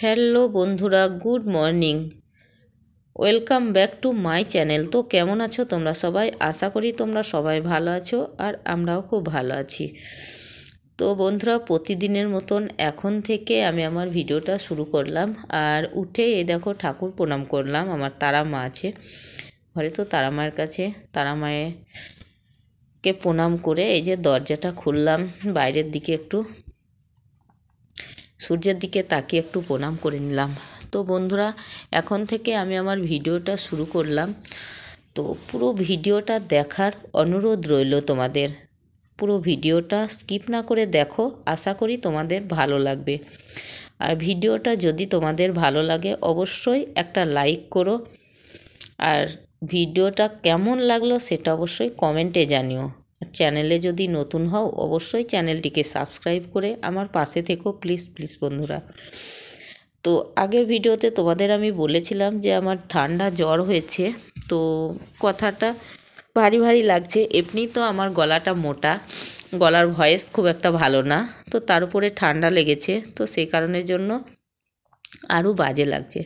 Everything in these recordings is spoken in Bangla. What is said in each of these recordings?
হ্যালো বন্ধুরা good morning welcome back to my channel তো কেমন আছো তোমরা সবাই আশা করি তোমরা সবাই ভালো আছো আর আমরাও খুব ভালো আছি তো বন্ধুরা প্রতিদিনের মতন এখন থেকে আমি আমার ভিডিওটা শুরু করলাম আর উঠে এ দেখো ঠাকুর প্রণাম করলাম আমার তারা মা আছে ঘরে তো তারা মায়ের কাছে তারা মায়ের কে প্রণাম করে এই যে দরজাটা খুললাম বাইরের দিকে একটু সূর্যের দিকে তাকিয়ে একটু প্রণাম করে নিলাম তো বন্ধুরা এখন থেকে আমি আমার ভিডিওটা শুরু করলাম তো পুরো ভিডিওটা দেখার অনুরোধ রইল তোমাদের পুরো ভিডিওটা স্কিপ না করে দেখো আশা করি তোমাদের ভালো লাগবে আর ভিডিওটা যদি তোমাদের ভালো লাগে অবশ্যই একটা লাইক করো আর ভিডিওটা কেমন লাগলো সেটা অবশ্যই কমেন্টে জানিও চ্যানেলে যদি নতুন হও অবশ্যই চ্যানেলটিকে সাবস্ক্রাইব করে আমার পাশে থেকো প্লিজ প্লিজ বন্ধুরা তো আগের ভিডিওতে তোমাদের আমি বলেছিলাম যে আমার ঠান্ডা জ্বর হয়েছে তো কথাটা ভারী ভারী লাগছে এমনি তো আমার গলাটা মোটা গলার ভয়েস খুব একটা ভালো না তো তার উপরে ঠান্ডা লেগেছে তো সেই কারণের জন্য আরও বাজে লাগছে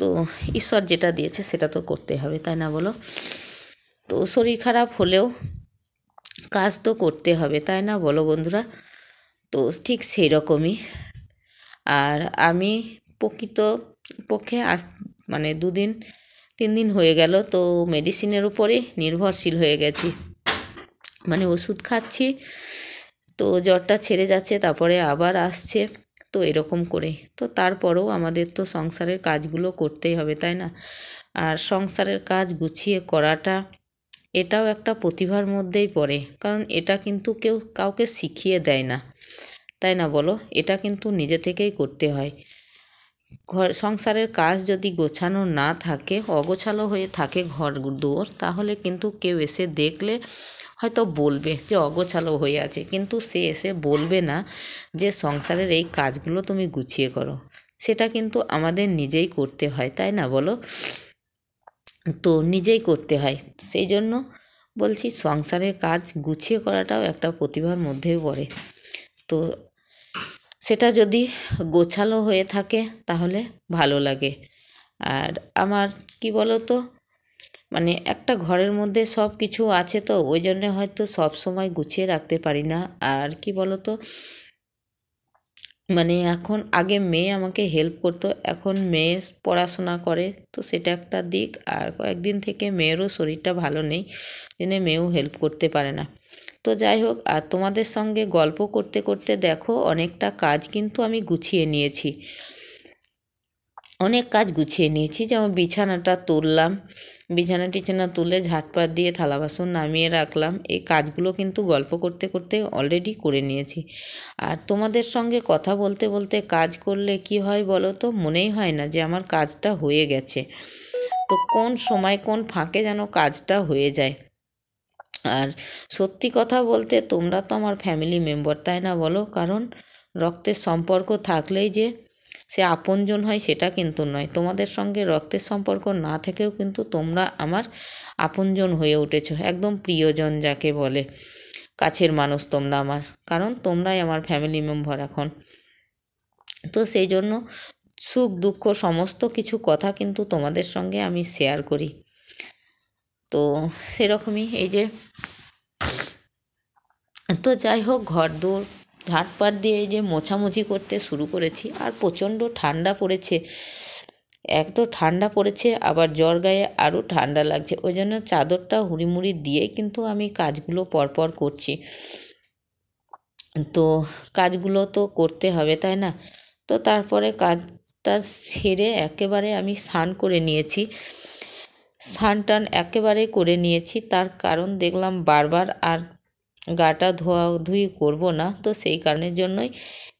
তো ঈশ্বর যেটা দিয়েছে সেটা তো করতে হবে তাই না বলো তো শরীর খারাপ হলেও কাজ তো করতে হবে তাই না বলো বন্ধুরা তো ঠিক সেই রকমই আর আমি প্রকৃত পক্ষে আস মানে দুদিন তিন দিন হয়ে গেল তো মেডিসিনের উপরে নির্ভরশীল হয়ে গেছি মানে ওষুধ খাচ্ছি তো জ্বরটা ছেড়ে যাচ্ছে তারপরে আবার আসছে তো এরকম করে তো তারপরেও আমাদের তো সংসারের কাজগুলো করতেই হবে তাই না আর সংসারের কাজ গুছিয়ে করাটা এটাও একটা প্রতিভার মধ্যেই পড়ে কারণ এটা কিন্তু কেউ কাউকে শিখিয়ে দেয় না তাই না বলো এটা কিন্তু নিজে থেকেই করতে হয় ঘর সংসারের কাজ যদি গোছানো না থাকে অগোছালো হয়ে থাকে ঘর দুয়ার তাহলে কিন্তু কেউ এসে দেখলে হয়তো বলবে যে অগোছালো হয়ে আছে কিন্তু সে এসে বলবে না যে সংসারের এই কাজগুলো তুমি গুছিয়ে করো সেটা কিন্তু আমাদের নিজেই করতে হয় তাই না বলো তো নিজেই করতে হয় সেই জন্য বলছি সংসারের কাজ গুছিয়ে করাটাও একটা প্রতিভার মধ্যেই পড়ে তো সেটা যদি গোছালো হয়ে থাকে তাহলে ভালো লাগে আর আমার কি বলতো মানে একটা ঘরের মধ্যে সব কিছু আছে তো ওই জন্যে হয়তো সব সময় গুছিয়ে রাখতে পারি না আর কি বলতো মানে এখন আগে মেয়ে আমাকে হেল্প করতো এখন মেয়ে পড়াশোনা করে তো সেটা একটা দিক আর কয়েকদিন থেকে মেয়েরও শরীরটা ভালো নেই জেনে মেয়েও হেল্প করতে পারে না তো যাই হোক আর তোমাদের সঙ্গে গল্প করতে করতে দেখো অনেকটা কাজ কিন্তু আমি গুছিয়ে নিয়েছি অনেক কাজ গুছিয়ে নিয়েছি যেমন বিছানাটা তুললাম বিছানা টিছানা তুলে ঝাটপাট দিয়ে থালা বাসন নামিয়ে রাখলাম এই কাজগুলো কিন্তু গল্প করতে করতে অলরেডি করে নিয়েছি আর তোমাদের সঙ্গে কথা বলতে বলতে কাজ করলে কি হয় বলো তো মনেই হয় না যে আমার কাজটা হয়ে গেছে তো কোন সময় কোন ফাঁকে যেন কাজটা হয়ে যায় আর সত্যি কথা বলতে তোমরা তো আমার ফ্যামিলি মেম্বার তাই না বলো কারণ রক্তের সম্পর্ক থাকলেই যে সে আপনজন হয় সেটা কিন্তু নয় তোমাদের সঙ্গে রক্তের সম্পর্ক না থেকেও কিন্তু তোমরা আমার আপনজন হয়ে উঠেছ একদম প্রিয়জন যাকে বলে কাছের মানুষ তোমরা আমার কারণ তোমরাই আমার ফ্যামিলি মেম্বার এখন তো সেই জন্য সুখ দুঃখ সমস্ত কিছু কথা কিন্তু তোমাদের সঙ্গে আমি শেয়ার করি তো সেরকমই এই যে তো যাই হোক ঘর দূর ঝাঁটপাট দিয়ে এই যে মোছামুছি করতে শুরু করেছি আর প্রচণ্ড ঠান্ডা পড়েছে এক তো ঠান্ডা পড়েছে আবার জ্বর গায়ে আরও ঠান্ডা লাগছে ওই জন্য চাদরটা হুড়িমুড়ি দিয়ে কিন্তু আমি কাজগুলো পরপর করছি তো কাজগুলো তো করতে হবে তাই না তো তারপরে কাজটা সেরে একেবারে আমি স্নান করে নিয়েছি স্নান টান একেবারে করে নিয়েছি তার কারণ দেখলাম বারবার আর গাটা ধোয়া ধুই করবো না তো সেই কারণের জন্যই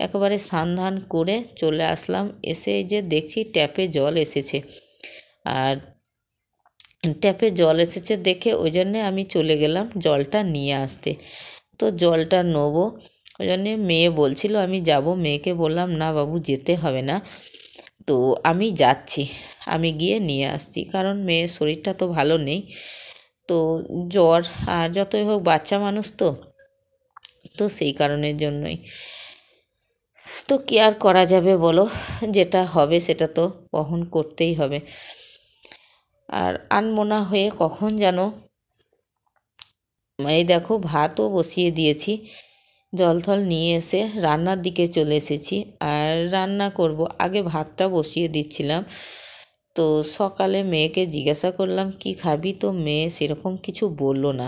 একেবারে সান্ধান ধান করে চলে আসলাম এসে যে দেখছি ট্যাপে জল এসেছে আর ট্যাপে জল এসেছে দেখে ওই জন্যে আমি চলে গেলাম জলটা নিয়ে আসতে তো জলটা নেবো ওই জন্যে মেয়ে বলছিল আমি যাব মেয়েকে বললাম না বাবু যেতে হবে না তো আমি যাচ্ছি আমি গিয়ে নিয়ে আসছি কারণ মেয়ের শরীরটা তো ভালো নেই তো জ্বর আর যতই হোক বাচ্চা মানুষ তো তো সেই কারণের জন্যই তো কি আর করা যাবে বলো যেটা হবে সেটা তো বহন করতেই হবে আর আনমোনা হয়ে কখন যেন এই দেখো ভাতও বসিয়ে দিয়েছি জলথল নিয়ে এসে রান্নার দিকে চলে এসেছি আর রান্না করব আগে ভাতটা বসিয়ে দিচ্ছিলাম তো সকালে মেয়েকে জিজ্ঞাসা করলাম কি খাবি তো মেয়ে সেরকম কিছু বলল না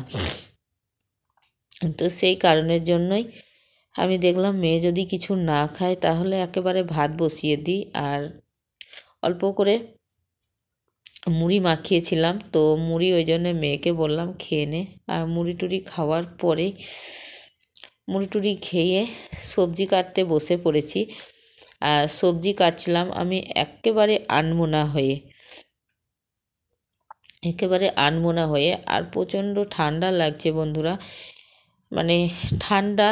তো সেই কারণের জন্যই আমি দেখলাম মেয়ে যদি কিছু না খায় তাহলে একেবারে ভাত বসিয়ে দিই আর অল্প করে মুড়ি মাখিয়েছিলাম তো মুড়ি ওই জন্যে মেয়েকে বললাম খেয়ে নে আর মুড়ি টুড়ি খাওয়ার পরে মুড়ি টুড়ি খেয়ে সবজি কাটতে বসে পড়েছি সবজি কাটছিলাম আমি একেবারে আনমোনা হয়ে একেবারে আনমোনা হয়ে আর প্রচণ্ড ঠান্ডা লাগছে বন্ধুরা মানে ঠান্ডা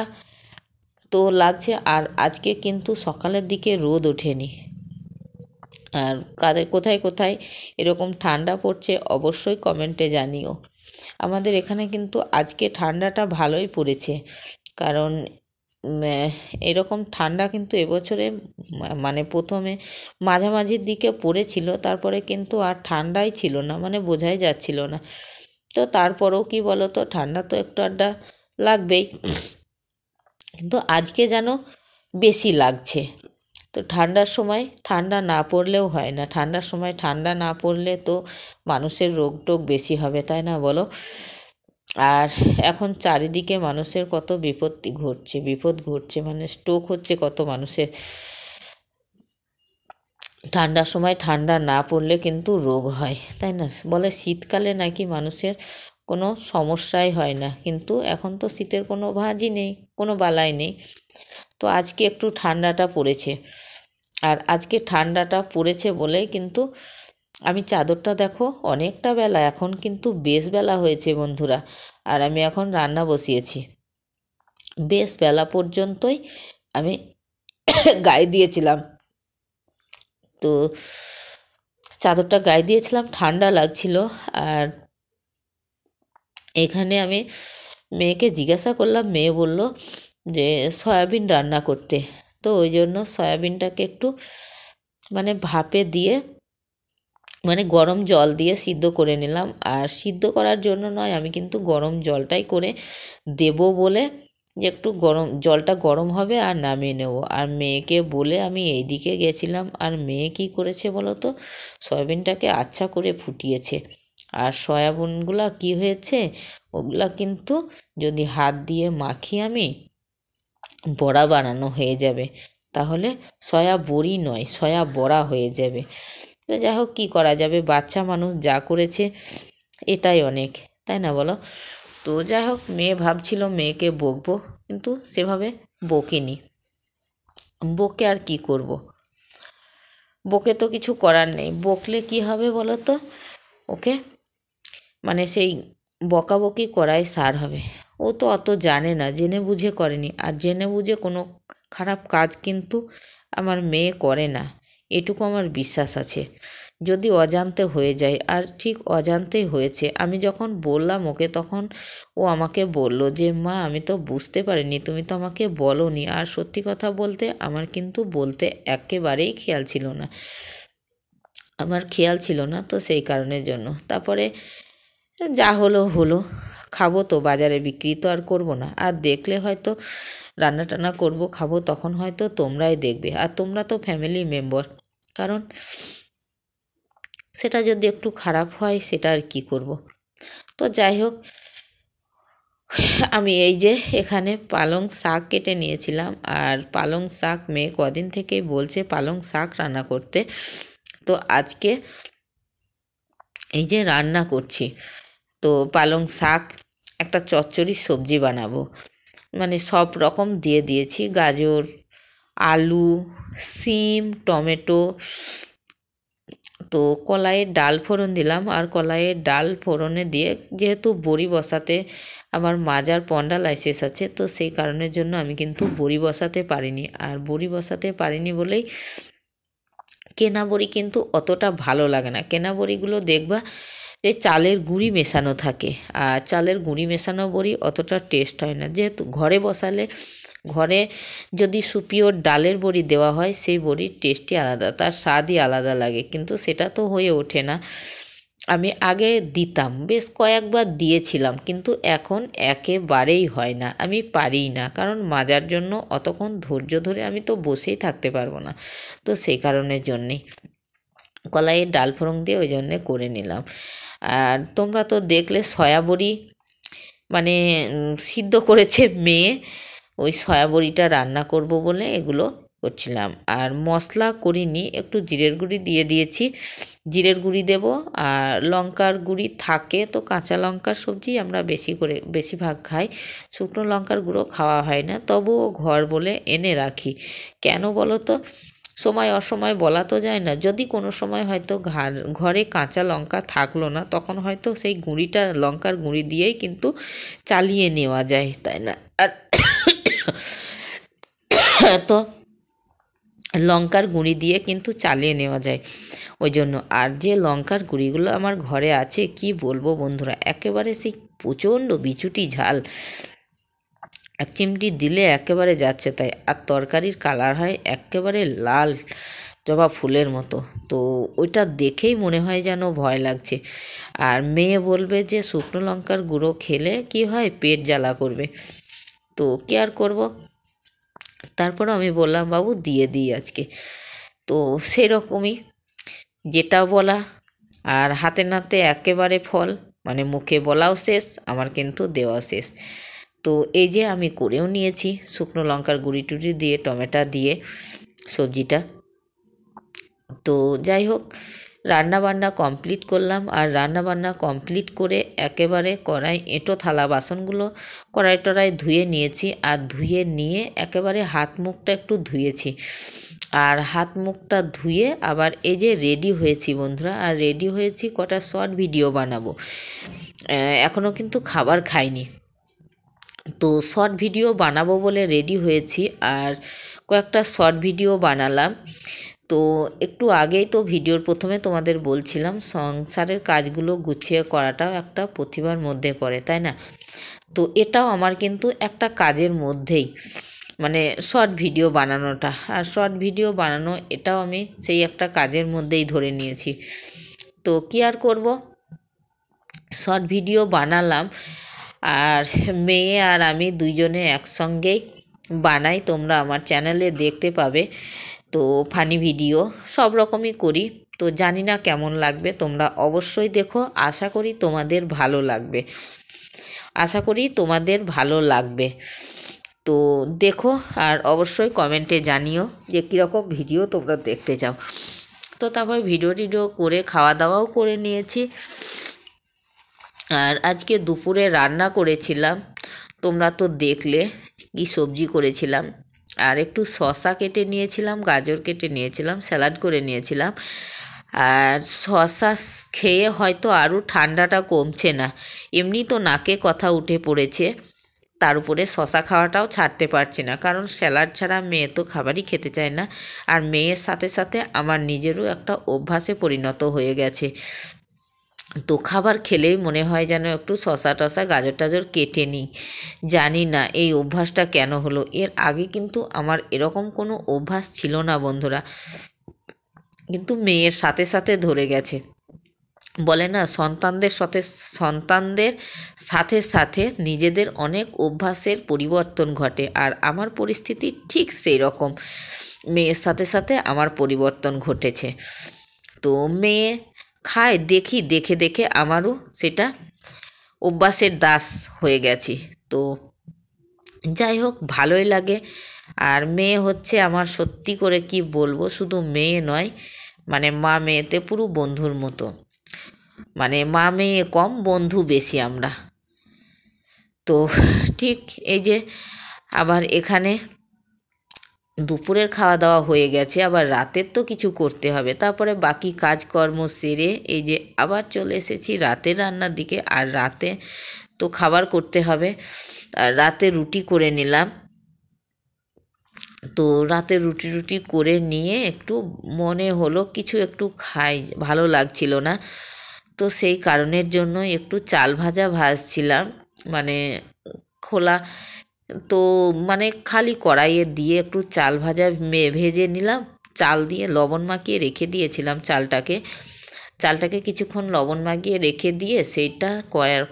তো লাগছে আর আজকে কিন্তু সকালের দিকে রোদ ওঠেনি আর কাদের কোথায় কোথায় এরকম ঠান্ডা পড়ছে অবশ্যই কমেন্টে জানিও আমাদের এখানে কিন্তু আজকে ঠান্ডাটা ভালোই পড়েছে কারণ মানে এরকম ঠান্ডা কিন্তু এবছরে মানে প্রথমে মাঝামাঝির দিকে পড়েছিল তারপরে কিন্তু আর ঠান্ডাই ছিল না মানে বোঝাই যাচ্ছিল না তো তারপরেও কি বলো তো ঠান্ডা তো একটু আড্ডা লাগবেই কিন্তু আজকে যেন বেশি লাগছে তো ঠান্ডার সময় ঠান্ডা না পড়লেও হয় না ঠান্ডার সময় ঠান্ডা না পড়লে তো মানুষের রোগ টোগ বেশি হবে তাই না বলো আর এখন চারিদিকে মানুষের কত বিপত্তি ঘটছে বিপদ ঘটছে মানে স্ট্রোক হচ্ছে কত মানুষের ঠান্ডার সময় ঠান্ডা না পড়লে কিন্তু রোগ হয় তাই না বলে শীতকালে নাকি মানুষের কোনো সমস্যাই হয় না কিন্তু এখন তো শীতের কোনো ভাঁজই নেই কোনো বালাই নেই তো আজকে একটু ঠান্ডাটা পড়েছে আর আজকে ঠান্ডাটা পড়েছে বলেই কিন্তু আমি চাদরটা দেখো অনেকটা বেলা এখন কিন্তু বেশ বেলা হয়েছে বন্ধুরা আর আমি এখন রান্না বসিয়েছি বেশ বেলা পর্যন্তই আমি গায়ে দিয়েছিলাম তো চাদরটা গায়ে দিয়েছিলাম ঠান্ডা লাগছিল আর এখানে আমি মেয়েকে জিজ্ঞাসা করলাম মেয়ে বলল যে সয়াবিন রান্না করতে তো ওই জন্য সয়াবিনটাকে একটু মানে ভাপে দিয়ে মানে গরম জল দিয়ে সিদ্ধ করে নিলাম আর সিদ্ধ করার জন্য নয় আমি কিন্তু গরম জলটাই করে দেব বলে যে একটু গরম জলটা গরম হবে আর নামিয়ে নেব আর মেয়েকে বলে আমি এই দিকে গেছিলাম আর মেয়ে কি করেছে বলো তো সয়াবিনটাকে আচ্ছা করে ফুটিয়েছে আর সয়াবিনগুলা কি হয়েছে ওগুলা কিন্তু যদি হাত দিয়ে মাখি আমি বড়া বানানো হয়ে যাবে তাহলে সয়া বড়ি নয় সয়া বড়া হয়ে যাবে যাই হোক কী করা যাবে বাচ্চা মানুষ যা করেছে এটাই অনেক তাই না বলো তো যাই হোক মেয়ে ভাবছিল মেয়েকে বকবো কিন্তু সেভাবে বকিনি বকে আর কি করব। বকে তো কিছু করার নেই বকলে কি হবে বলো তো ওকে মানে সেই বকাবকি করাই সার হবে ও তো অত জানে না জেনে বুঝে করেনি আর জেনে বুঝে কোনো খারাপ কাজ কিন্তু আমার মেয়ে করে না এটুকু আমার বিশ্বাস আছে যদি অজান্তে হয়ে যায় আর ঠিক অজান্তেই হয়েছে আমি যখন বললাম ওকে তখন ও আমাকে বলল যে মা আমি তো বুঝতে পারিনি তুমি তো আমাকে বলনি আর সত্যি কথা বলতে আমার কিন্তু বলতে একেবারেই খেয়াল ছিল না আমার খেয়াল ছিল না তো সেই কারণের জন্য তারপরে যা হলো হলো খাবো তো বাজারে বিক্রি তো আর করব না আর দেখলে হয়তো রান্না টান্না করবো খাবো তখন হয়তো তোমরাই দেখবে আর তোমরা তো ফ্যামিলি মেম্বার কারণ সেটা যদি একটু খারাপ হয় সেটা আর কী করব। তো যাই হোক আমি এই যে এখানে পালং শাক কেটে নিয়েছিলাম আর পালং শাক মেয়ে কদিন থেকেই বলছে পালং শাক রান্না করতে তো আজকে এই যে রান্না করছি তো পালং শাক একটা চচ্চড়ি সবজি বানাবো মানে সব রকম দিয়ে দিয়েছি গাজর আলু সিম টমেটো তো কলাইয়ের ডাল ফোড়ন দিলাম আর কলাইয়ের ডাল ফোড়নে দিয়ে যেহেতু বড়ি বসাতে আমার মাজার পন্ডা পন্ডালাইসিস আছে তো সেই কারণের জন্য আমি কিন্তু বড়ি বসাতে পারিনি আর বড়ি বসাতে পারিনি বলেই কেনা বড়ি কিন্তু অতটা ভালো লাগে না কেনা বড়িগুলো দেখবা যে চালের গুঁড়ি মেশানো থাকে আর চালের গুঁড়ি মেশানো বড়ি অতটা টেস্ট হয় না যেহেতু ঘরে বসালে ঘরে যদি সুপিওর ডালের বড়ি দেওয়া হয় সেই বড়ির টেস্টই আলাদা তার স্বাদই আলাদা লাগে কিন্তু সেটা তো হয়ে ওঠে না আমি আগে দিতাম বেশ কয়েকবার দিয়েছিলাম কিন্তু এখন একেবারেই হয় না আমি পারিই না কারণ মাজার জন্য অতক্ষণ ধৈর্য ধরে আমি তো বসেই থাকতে পারবো না তো সেই কারণের জন্যেই কলাইয়ের ডাল ফোড়ং দিয়ে ওই জন্যে করে নিলাম আর তোমরা তো দেখলে সয়াবড়ি মানে সিদ্ধ করেছে মেয়ে ওই সয়াবড়িটা রান্না করব বলে এগুলো করছিলাম আর মশলা করিনি একটু জিরের গুঁড়ি দিয়ে দিয়েছি জিরের গুঁড়ি দেব আর লঙ্কার গুঁড়ি থাকে তো কাঁচা লঙ্কার সবজি আমরা বেশি করে বেশিরভাগ খাই শুকনো লঙ্কার গুঁড়ো খাওয়া হয় না তবুও ঘর বলে এনে রাখি কেন বলো তো সময় অসময় বলা তো যায় না যদি কোনো সময় হয়তো ঘরে কাঁচা লঙ্কা থাকলো না তখন হয়তো সেই গুঁড়িটা লঙ্কার গুঁড়ি দিয়েই কিন্তু চালিয়ে নেওয়া যায় তাই না আর তো লঙ্কার গুঁড়ি দিয়ে কিন্তু চালিয়ে নেওয়া যায় ওই জন্য আর যে লঙ্কার গুঁড়িগুলো আমার ঘরে আছে কি বলবো বন্ধুরা একেবারে সেই প্রচণ্ড বিচুটি ঝাল এক চিমটি দিলে একেবারে যাচ্ছে তাই আর তরকারির কালার হয় একেবারে লাল জবা ফুলের মতো তো ওইটা দেখেই মনে হয় যেন ভয় লাগছে আর মেয়ে বলবে যে শুকনো লঙ্কার গুঁড়ো খেলে কি হয় পেট জ্বালা করবে তো আর করবো তারপর আমি বললাম বাবু দিয়ে দিই আজকে তো সেরকমই যেটা বলা আর হাতে নাতে একেবারে ফল মানে মুখে বলাও শেষ আমার কিন্তু দেওয়া শেষ তো এই যে আমি করেও নিয়েছি শুকনো লঙ্কার গুঁড়ি টুড়ি দিয়ে টমেটো দিয়ে সবজিটা তো যাই হোক রান্নাবান্না কমপ্লিট করলাম আর রান্নাবান্না কমপ্লিট করে একেবারে কড়াই এঁটো থালা বাসনগুলো কড়াই টড়াই ধুয়ে নিয়েছি আর ধুয়ে নিয়ে একেবারে হাত মুখটা একটু ধুয়েছি আর হাত মুখটা ধুয়ে আবার এই যে রেডি হয়েছি বন্ধুরা আর রেডি হয়েছি কটা শর্ট ভিডিও বানাবো এখনও কিন্তু খাবার খাইনি তো শর্ট ভিডিও বানাবো বলে রেডি হয়েছি আর কয়েকটা শর্ট ভিডিও বানালাম তো একটু আগেই তো ভিডিওর প্রথমে তোমাদের বলছিলাম সংসারের কাজগুলো গুছিয়ে করাটাও একটা প্রতিভার মধ্যে পড়ে তাই না তো এটাও আমার কিন্তু একটা কাজের মধ্যেই মানে শর্ট ভিডিও বানানোটা আর শর্ট ভিডিও বানানো এটাও আমি সেই একটা কাজের মধ্যেই ধরে নিয়েছি তো কি আর করব শর্ট ভিডিও বানালাম আর মেয়ে আর আমি দুইজনে একসঙ্গেই বানাই তোমরা আমার চ্যানেলে দেখতে পাবে তো ফানি ভিডিও সব রকমই করি তো জানি না কেমন লাগবে তোমরা অবশ্যই দেখো আশা করি তোমাদের ভালো লাগবে আশা করি তোমাদের ভালো লাগবে তো দেখো আর অবশ্যই কমেন্টে জানিও যে কীরকম ভিডিও তোমরা দেখতে চাও তো তারপর ভিডিও টিডিও করে খাওয়া দাওয়াও করে নিয়েছি আর আজকে দুপুরে রান্না করেছিলাম তোমরা তো দেখলে কি সবজি করেছিলাম আর একটু শশা কেটে নিয়েছিলাম গাজর কেটে নিয়েছিলাম স্যালাড করে নিয়েছিলাম আর শশা খেয়ে হয়তো আরও ঠান্ডাটা কমছে না এমনি তো নাকে কথা উঠে পড়েছে তার উপরে শশা খাওয়াটাও ছাড়তে পারছি না কারণ স্যালাড ছাড়া মেয়ে তো খাবারই খেতে চায় না আর মেয়ের সাথে সাথে আমার নিজেরও একটা অভ্যাসে পরিণত হয়ে গেছে তো খাবার খেলে মনে হয় যেন একটু শশা টশা গাজর টাজর কেটে নিই জানি না এই অভ্যাসটা কেন হলো এর আগে কিন্তু আমার এরকম কোনো অভ্যাস ছিল না বন্ধুরা কিন্তু মেয়ের সাথে সাথে ধরে গেছে বলে না সন্তানদের সাথে সন্তানদের সাথে সাথে নিজেদের অনেক অভ্যাসের পরিবর্তন ঘটে আর আমার পরিস্থিতি ঠিক সেই রকম মেয়ের সাথে সাথে আমার পরিবর্তন ঘটেছে তো মেয়ে খায় দেখি দেখে দেখে আমারও সেটা অভ্যাসের দাস হয়ে গেছি তো যাই হোক ভালোই লাগে আর মেয়ে হচ্ছে আমার সত্যি করে কি বলবো শুধু মেয়ে নয় মানে মা মেয়েতে পুরো বন্ধুর মতো মানে মা মেয়ে কম বন্ধু বেশি আমরা তো ঠিক এই যে আবার এখানে দুপুরের খাওয়া দাওয়া হয়ে গেছে আবার রাতের তো কিছু করতে হবে তারপরে বাকি কাজকর্ম সেরে এই যে আবার চলে এসেছি রাতের রান্নার দিকে আর রাতে তো খাবার করতে হবে আর রাতে রুটি করে নিলাম তো রাতে রুটি রুটি করে নিয়ে একটু মনে হলো কিছু একটু খাই ভালো লাগছিল না তো সেই কারণের জন্য একটু চাল ভাজা ভাজছিলাম মানে খোলা তো মানে খালি কড়াইয়ে দিয়ে একটু চাল ভাজা মে ভেজে নিলাম চাল দিয়ে লবণ মাখিয়ে রেখে দিয়েছিলাম চালটাকে চালটাকে কিছুক্ষণ লবণ মাখিয়ে রেখে দিয়ে সেইটা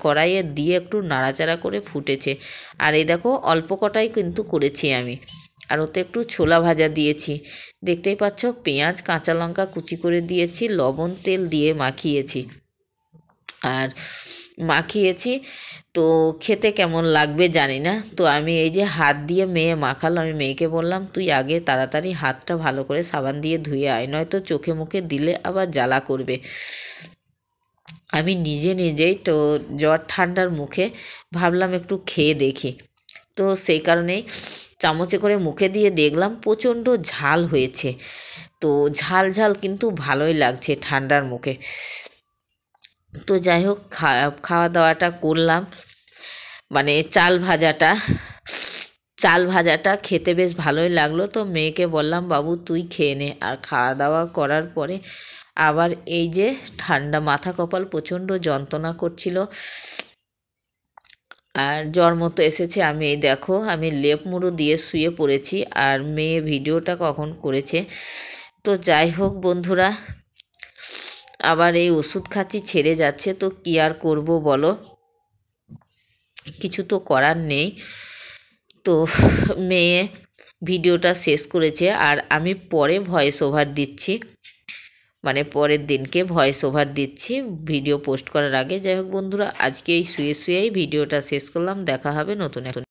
কড়াইয়ে দিয়ে একটু নাড়াচাড়া করে ফুটেছে আর এই দেখো অল্প কটাই কিন্তু করেছি আমি আর ওতে একটু ছোলা ভাজা দিয়েছি দেখতেই পাচ্ছ পেঁয়াজ কাঁচা লঙ্কা কুচি করে দিয়েছি লবণ তেল দিয়ে মাখিয়েছি আর মাখিয়েছি তো খেতে কেমন লাগবে জানি না তো আমি এই যে হাত দিয়ে মেয়ে মাখালো আমি মেয়েকে বললাম তুই আগে তাড়াতাড়ি হাতটা ভালো করে সাবান দিয়ে ধুয়ে আয় নয়তো চোখে মুখে দিলে আবার জ্বালা করবে আমি নিজে নিজেই তো জ্বর ঠান্ডার মুখে ভাবলাম একটু খেয়ে দেখি তো সেই কারণেই চামচে করে মুখে দিয়ে দেখলাম প্রচণ্ড ঝাল হয়েছে তো ঝাল ঝাল কিন্তু ভালোই লাগছে ঠান্ডার মুখে তো যাই হোক খাওয়া দাওয়াটা করলাম মানে চাল ভাজাটা চাল ভাজাটা খেতে বেশ ভালোই লাগলো তো মেয়েকে বললাম বাবু তুই খেয়ে নে আর খাওয়া দাওয়া করার পরে আবার এই যে ঠান্ডা মাথা কপাল প্রচণ্ড যন্ত্রণা করছিল আর জ্বর মতো এসেছে আমি এই দেখো আমি লেপ মুড়ো দিয়ে শুয়ে পড়েছি আর মেয়ে ভিডিওটা কখন করেছে তো যাই হোক বন্ধুরা আবার এই ওষুধ খাচ্ছি ছেড়ে যাচ্ছে তো কী আর করবো বলো কিছু তো করার নেই তো মেয়ে ভিডিওটা শেষ করেছে আর আমি পরে ভয়েস ওভার দিচ্ছি মানে পরের দিনকে ভয়েস ওভার দিচ্ছি ভিডিও পোস্ট করার আগে যাই হোক বন্ধুরা আজকে এই শুয়ে শুয়েই ভিডিওটা শেষ করলাম দেখা হবে নতুন এখন